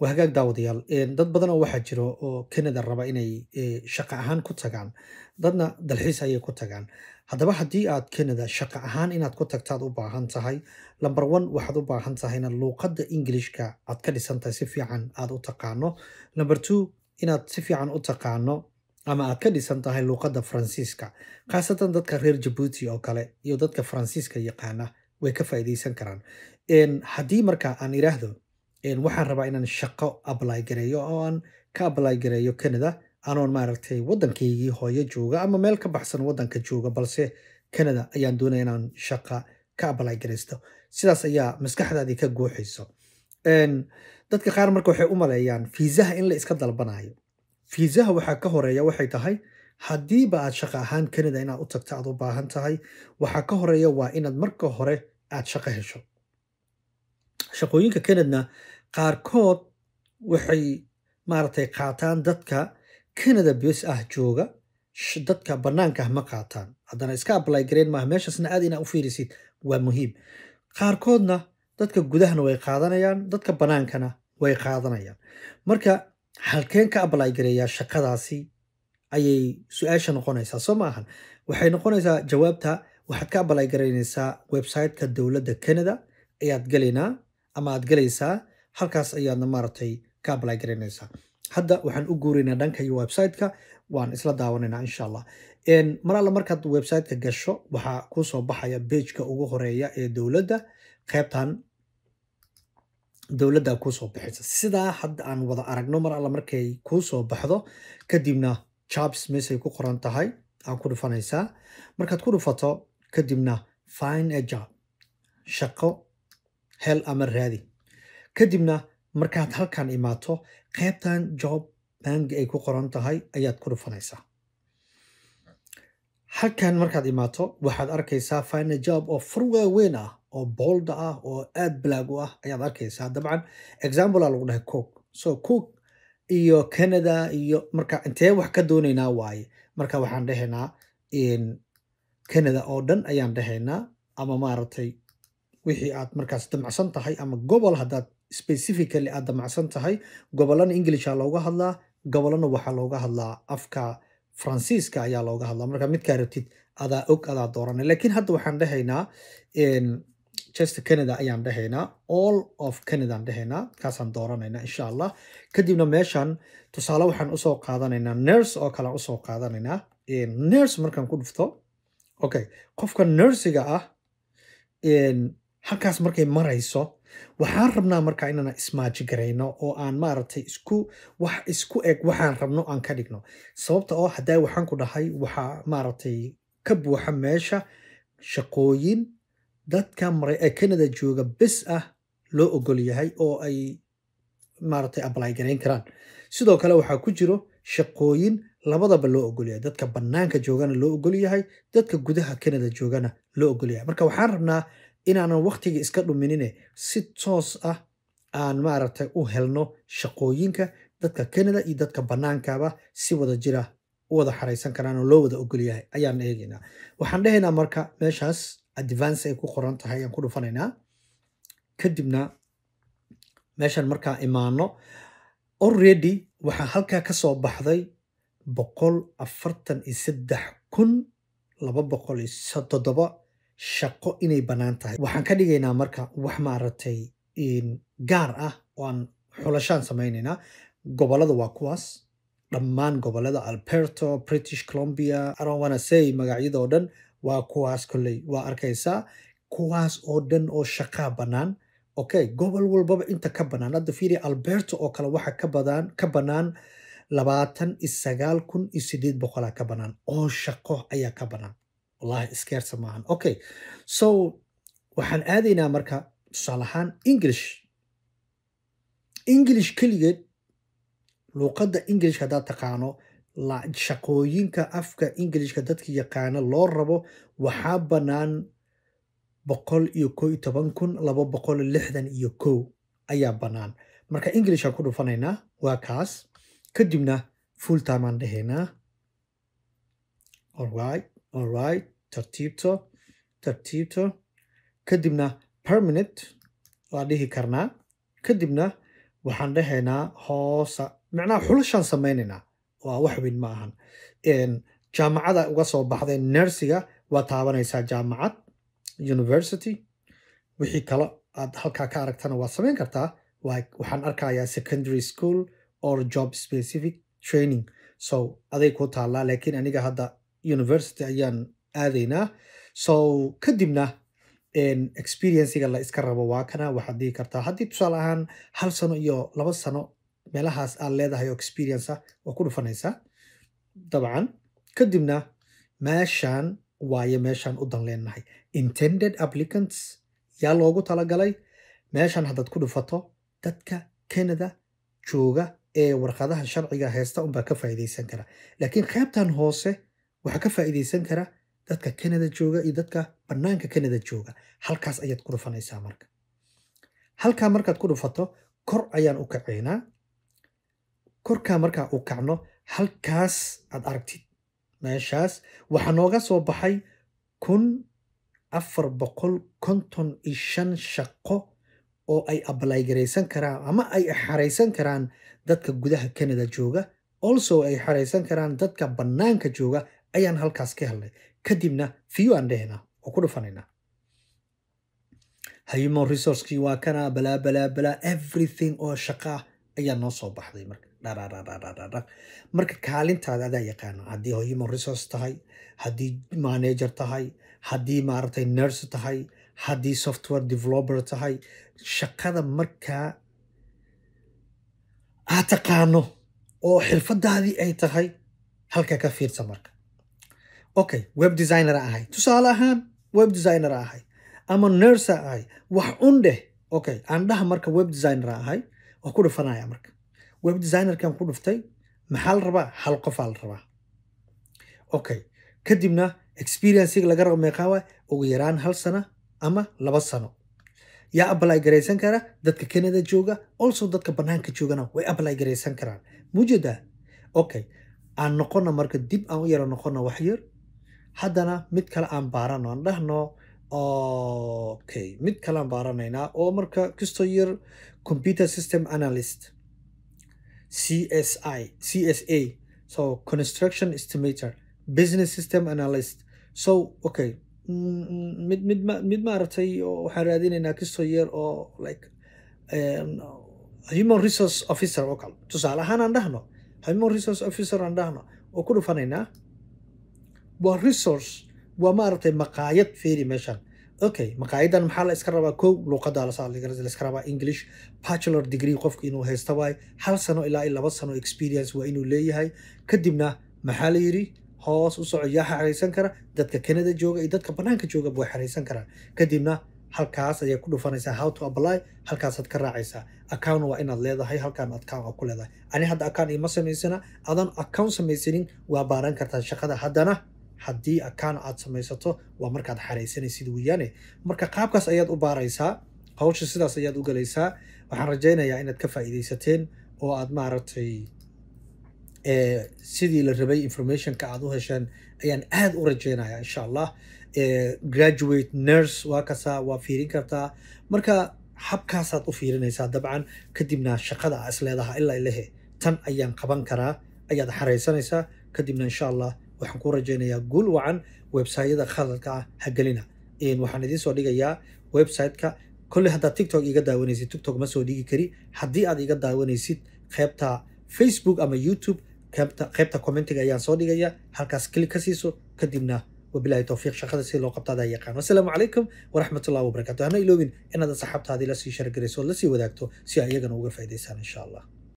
waa daawadayaal dad badanoo waxaa jiro oo canada raba inay eh, shaqo ahaan ku tagaan dadna dalxiis ayay ku tagaan haddaba haddii aad canada shaqo ahaan inaad ku tagtaad u baahan tahay lamber one waxaad u baahan tahayna luuqadda ingilishka aad ka dhisan tahay si fiican aad u taqaano lamber two inaad si fiican u taqaano ama aad ka dhisan tahay luuqadda faransiiska khaasatan dadka reer jabuuti oo kale iyo dadka faransiiska yaqaana way ka faa'iidaysan karaan haddii marka aan idhaahdo waxaan rabaa inaan shaqo apply gareeyo oo aan ka apply gareeyo canada anoon maaragtay waddankaygii hooyo jooga ama meel ka baxsan waddanka jooga balse canada ayaan doonaya inaan shaqa ka apply garaysto sidaas ayaa maskaxdaadii ka guuxayso dadka qaar marka waxay u maleeyaan fiisaha in la iska dalbanayo fiisaha waxaa ka horeeya waxay tahay haddiiba aad shaqa ahaan canada inaad u tagto aad u baahan tahay waxaa ka horeeya waa inaad marka hore aad shaqo hesho shaqooyinka kanadna qaarkood waxay maaragtay qaataan dadka kanada bes ah jooga dadka bannaanka ah ma qaataan haddana iska ablay gareen maaha meeshaasna aad inaa u fiirisid waa muhiim qaarkoodna dadka gudahna way qaadanayaan dadka banaankana way qaadanayaan marka halkeen ka ablay gareeyaa shaqadaasi ayay su-aasha noqonaysaa soo ma ahan waxay noqonaysaa jawaabta waxaad ka ablay garaynaysaa websiteka dowladda canada ayaad galaynaa ama aad galaysaa halkaas ayaadna maaragtay ka ably garaynaysaa hadda waxaan u guuraynaa dhanka iyo websiteka waan isla daawanayna insha allah mar markaad websiteka gasho waxaa kuusoo baxaya bejka ugu horeeya ee dowladda qeybtan dowladda kuusoo baxaysa sidaa hadda aan wada aragno mar alla markay kuusoo baxdo kadibna jobs mesay ku qoran tahay aan ku dhufanaysaa markaad ku dhufato kadibna fine a job shaqo hel ama raadi kadibna markaad halkan imaato qaybtan job bangi ay ku qoran tahay ayaad ku dhufanaysaa halkan markaad imaato waxaad arkaysaa fina job oo far waaweyn ah oo boolda ah oo aad balaag u ah ayaad arkaysaa dabcan examplea lagu dhahay cook so cook iyo canada iyo marka intee wax ka doonaynaa waaye marka waxaan dhehaynaa canada oo dhan ayaan dhehaynaa ama maaragtay wixii aad markaas damacsan tahay ama gobol haddaad specifically aad damacsan tahay gobolana englisha looga hadlaa gobolana waxaa looga hadlaa afka faransiiska ayaa looga hadlaa marka midkaa rabtid adaa og adaa doorana laakiin hadda waxaan dhehaynaa chester canada ayaan dhehaynaa all of canadaan dhehaynaa kaasaan dooranaynaa insha allah kadibna meeshan tusaale waxaan usoo qaadanaynaa nurse oo kale usoo qaadanaynaa nurse markaan ku dhufto okay qofka nursiga ah halkaas markay marayso waxaan rabnaa markaa inaan ismaaji garayno oo aan maaragtay isku wax isku eg waxaan rabno aan ka dhigno sababta oo haddaa waxaan ku dhahay waxaa maaragtay ka buuxa meesha shaqooyin dadka canada jooga bes ah loo ogol yahay oo ay maaragtay ably garayn karaan sidoo kale waxaa ku jiro shaqooyin labadaba loo ogolyahay dadka banaanka joogana loo ogolyahay dadka gudaha canada joogana loo ogolyahay marka waxaan rabnaa inaanan wakhtiga iska dhuminine si toos ah aan maaragtay u helno shaqooyinka dadka canada iyo dadka banaankaba si wada jira u wada xaraysan karaan oo loo wada ogolyahay ayaan eegaynaa waxaan dhehaynaa marka meeshaas advance ay ku qoran tahay ayaan ku dhufanaynaa kadibna meeshaan markaa imaano already waxaa halkaa ka soo baxday boqol afartan iyo saddex kun laba boqol iyo toddoba shaqo inay banaan tahay waxaan ka dhigaynaa marka wax maaragtay gaar ah oo aan xulashaan samaynaynaa gobollada waa kuwaas dhammaan gobollada alberto british colombia arowanasey magacyada oo dhan waa kuwaas kolley waa arkaysaa kuwaas oo dhan oo shaqaa bannaan okay gobol walbaba inta ka banaan hadda fiiri alberto oo kale waxa ka badaan ka bannaan labaatan iyo sagaal kun iyo sideed boqolaa ka bannaan oo shaqo ayaa ka bannaan wallahi scarsa maahan okay so waxaan aadaynaa marka tusaale ahaan english english keligeed luuqadda englishka haddaad taqaano shaqooyinka afka englishka dadka yaqaana loo rabo waxaa bannaan boqol iyo ko iyo toban kun labo boqol lixdan iyo kow ayaa bannaan marka englishaan ku dhufanaynaa waa kaas kadibna full time aan dhahaynaa alright tartiibto tartiibto kadibna permanent waa dhihi karnaa kadibna waxaan dhahaynaa hoosa macnaha xulashaan samaynaynaa waa wax weyn ma ahan jaamacada uga soo baxday nersiga waa taabanaysaa jaamacad university wixii kale aad halkaa ka aragtana waad samayn kartaa waxaan arkayaa secondary school or job specific training so aday ku taallaa laakiin aniga hadda university ayaan aadaynaa so kadibna experienciga la iska rabo waa kana waxaad dhigi kartaa haddii tusaale ahaan hal sano iyo laba sano meelahaas aad leedahay oo experienca waa ku dhufanaysaa dabcan kadibna meeshan waaye meeshaan u dan leenahay intended applicants yaa loogu talagalay meeshaan haddaad ku dhufato dadka canada jooga ee warqadaha sharciga haysta unbaa ka faa'iidaysan kara laakiin qaybtan hoose waxaa ka faa'iidaysan kara dadka kanada jooga iyo dadka bannaanka canada jooga halkaas ayaad ku dhufanaysaa marka halkaa markaad ku dhufato kor ayaan u kaceynaa korkaa markaa u kacno halkaas aad aragtid meeshaas waxaa nooga soo baxay kun afar boqol konton iyo shan shaqo oo ay ablaygaraysan karaan ama ay xareysan karaan dadka gudaha kanada jooga also ay xaraysan karaan dadka bannaanka jooga ayaan halkaas ka helnay kadibna fiyuaan dhehna oo ku dhufanayna haymo resourcekii waa kana balaa balaa balaa everything oo shaqaa ayaa noo soo baxday marka marka kaalintaada adaa yaqaana haddii hoyimo resource tahay haddii manager tahay haddii maaragtay nurse tahay haddii software developer tahay shaqada markaa aa taqaano oo xirfadaadii ay tahay halka ka fiirsa marka okay web designer ahay tusaale ahaan web designer ahay ama nersa ahay wax un dheh okay aan dhaha marka web designer ahay waa ku dhufanaya marka web designerkan ku dhuftay maxaa la rabaa hal qofaa la rabaa okay kadibna experiencega laga rabo meeqaa ugu yaraan hal sano ama laba sano yaa apply garaysan kara dadka canada jooga also dadka banaanka joogana way apply garaysan karaan mujeedaa okay aan noqona marka dib aan u yaro noqona wax yar haddana mid kale aan baarano aan dhahno okay mid kale aan baaranaynaa oo marka kastoo yar computer system analyst c s i c s a so construction estimator business system analyst so okay mm, mid mid ma mid maaragtay waxaan raadinaynaa kastoo yar oo like um, human resource officer oo kale tusaale ahaan aan dhahno human resource officer aan dhahno oo ku dhufanaynaa waa resource waa maaragtay maqaayad feeri meeshaan okay maqaayadan maxaa la iska rabaa kow luuqada laiska rabaa english bachelor degree qofka inuu haysta waay hal sano ilaa laba sano experience waa inuu leeyahay kadibna maxaa la yidhi hoos u soco yaa xeraysan kara dadka canada jooga iyo dadka banaanka joogaba way xeraysan karaan kadibna halkaas ayaa ku dhufanaysaa how to apply halkaasaad ka raacaysaa account waa inaad leedahay halkaan account aa ku leedahay ani hadda account ima samaysana adan account samaysanin waa baaran kartaa shaqada haddana haddii akaan aad samaysato waa markaad xaraysanaysid weyaane marka qaabkaas ayaad u baaraysaa hawsha sidaas ayaad u galaysaa waxaan rajaynayaa inaad ka faa'iidaysateen oo aad maaragtay eh, sidii la rabay informationka aad u hesheen ayaan aad u rajaynayaa insha allah eh, graduate nurse waa kasaa waa fiirin kartaa marka habkaasaad u fiirinaysaa dabcan kadibna shaqada aa isleedaha ilaa ilahe tan ayaan qaban karaa ayaad xaraysanaysaa kadibna insha allah waxaan ku rajaynayaa guul wacan websayada khaladka ah hagelina waxaan idiin soo dhigayaa websiteka kolley haddaad tictok iga daawanaysid tictok ma soo dhigi kari haddii aad iga daawanaysid qeybta facebook ama youtube qeybta commentiga ayaan soo dhigaya halkaas keli ka siiso kadibna wabilahi towfiiq shaqada si loo qabta yaqaan wassalaamu calaykum waraxmatullahi wabarakatu hana iloobin inaad asxaabtaadii lasii shargarayso o lasii wadaagto si ay iyagana uga faa'idaysaan insha allah